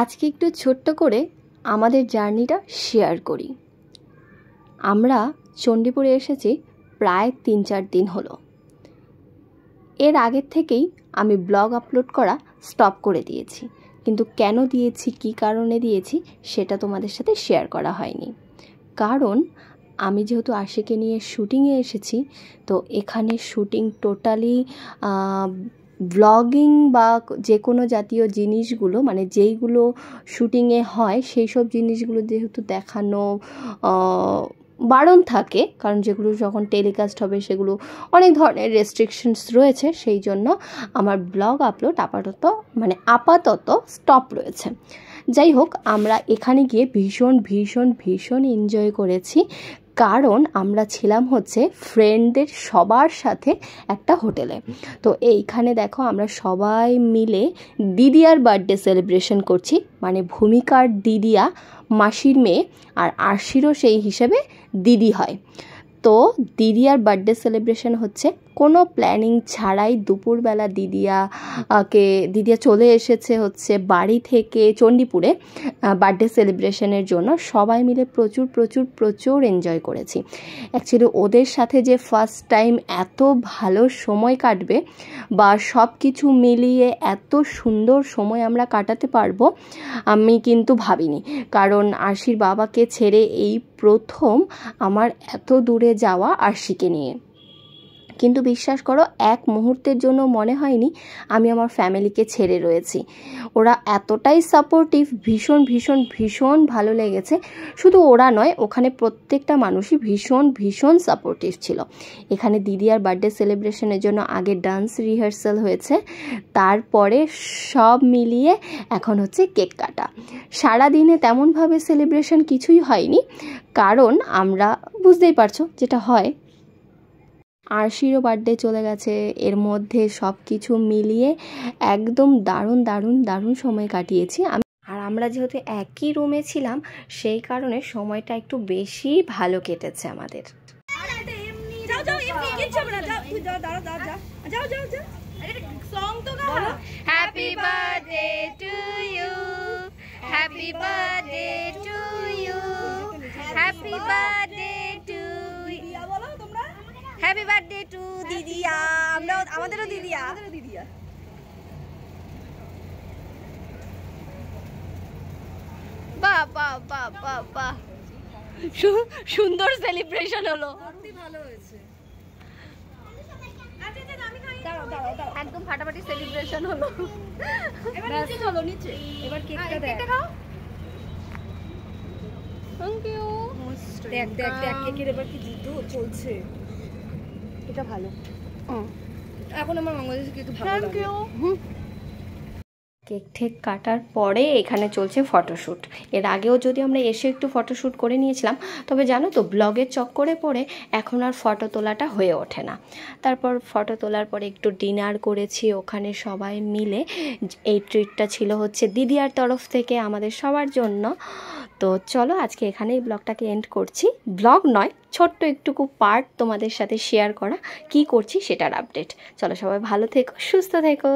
আজকে একটু ছোট্ট করে আমাদের জার্নিটা শেয়ার করি আমরা চণ্ডীপুরে এসেছি প্রায় তিন চার দিন হলো এর আগের থেকেই আমি ব্লগ আপলোড করা স্টপ করে দিয়েছি কিন্তু কেন দিয়েছি কি কারণে দিয়েছি সেটা তোমাদের সাথে শেয়ার করা হয়নি কারণ আমি যেহেতু আশিকে নিয়ে শুটিংয়ে এসেছি তো এখানে শুটিং টোটালি ব্লগিং বা যে কোনো জাতীয় জিনিসগুলো মানে যেইগুলো শ্যুটিংয়ে হয় সেই সব জিনিসগুলো যেহেতু দেখানো বারণ থাকে কারণ যেগুলো যখন টেলিকাস্ট হবে সেগুলো অনেক ধরনের রেস্ট্রিকশনস রয়েছে সেই জন্য আমার ব্লগ আপলোড আপাতত মানে আপাতত স্টপ রয়েছে যাই হোক আমরা এখানে গিয়ে ভীষণ ভীষণ ভীষণ এনজয় করেছি কারণ আমরা ছিলাম হচ্ছে ফ্রেন্ডদের সবার সাথে একটা হোটেলে তো এইখানে দেখো আমরা সবাই মিলে দিদিয়ার বার্থডে সেলিব্রেশন করছি মানে ভূমিকার দিদিয়া মাসির মেয়ে আর আশিরও সেই হিসেবে দিদি হয় তো দিদিয়ার বার্থডে সেলিব্রেশন হচ্ছে কোনো প্ল্যানিং ছাড়াই দুপুরবেলা দিদিয়াকে দিদিয়া চলে এসেছে হচ্ছে বাড়ি থেকে চণ্ডীপুরে বার্থডে সেলিব্রেশনের জন্য সবাই মিলে প্রচুর প্রচুর প্রচুর এনজয় করেছি অ্যাকচুয়ালি ওদের সাথে যে ফার্স্ট টাইম এত ভালো সময় কাটবে বা সব কিছু মিলিয়ে এত সুন্দর সময় আমরা কাটাতে পারবো আমি কিন্তু ভাবিনি কারণ আশির বাবাকে ছেড়ে এই প্রথম আমার এত দূরে যাওয়া আশিকে নিয়ে কিন্তু বিশ্বাস করো এক মুহূর্তের জন্য মনে হয়নি আমি আমার ফ্যামিলিকে ছেড়ে রয়েছি ওরা এতটাই সাপোর্টিভ ভীষণ ভীষণ ভীষণ ভালো লেগেছে শুধু ওরা নয় ওখানে প্রত্যেকটা মানুষই ভীষণ ভীষণ সাপোর্টিভ ছিল এখানে দিদি আর বার্থডে সেলিব্রেশনের জন্য আগে ডান্স রিহার্সাল হয়েছে তারপরে সব মিলিয়ে এখন হচ্ছে কেক কাটা সারাদিনে তেমনভাবে সেলিব্রেশন কিছুই হয়নি কারণ আমরা বুঝতেই পারছো যেটা হয় আরশিরও বার্থডে চলে গেছে এর মধ্যে সব কিছু মিলিয়ে একদম দারুণ দারুণ দারুণ সময় কাটিয়েছি আমি আর আমরা যেহেতু একই রুমে ছিলাম সেই কারণে সময়টা একটু বেশি ভালো কেটেছে আমাদের Happy birthday happy birthday to দিদিয়া আমরা আমাদেরও দিদিয়া আমাদেরও দিদিয়া বাহ বাহ বাহ বাহ বাহ সুন্দর সেলিব্রেশন হলো ভালো হয়েছে আচ্ছা, আচ্ছা, একদম ফাটাফাটি সেলিব্রেশন হলো এবার নিচে চলো নিচে এবার কেকটা দেখ কেকটা খাও থ্যাংক ইউ দেখ দেখ দেখ কেকের এবার কি যুদ্ধ চলছে এটা ভালো এখন আমার মঙ্গলসূত্র কেক ভালো থ্যাংক ইউ কেক ঠেক কাটার পরে এখানে চলছে ফটোশ্যুট এর আগেও যদি আমরা এসে একটু ফটোশ্যুট করে নিয়েছিলাম তবে জানো তো ব্লগের চক্করে পড়ে এখন আর ফটো তোলাটা হয়ে ওঠে না তারপর ফটো তোলার পরে একটু ডিনার করেছি ওখানে সবাই মিলে এই ট্রিটটা ছিল হচ্ছে দিদিয়ার তরফ থেকে আমাদের সবার জন্য তো চলো আজকে এখানেই ব্লগটাকে এন্ড করছি ব্লগ নয় ছোট্ট একটুকু পার্ট তোমাদের সাথে শেয়ার করা কি করছি সেটার আপডেট চলো সবাই ভালো থেকো সুস্থ থেকো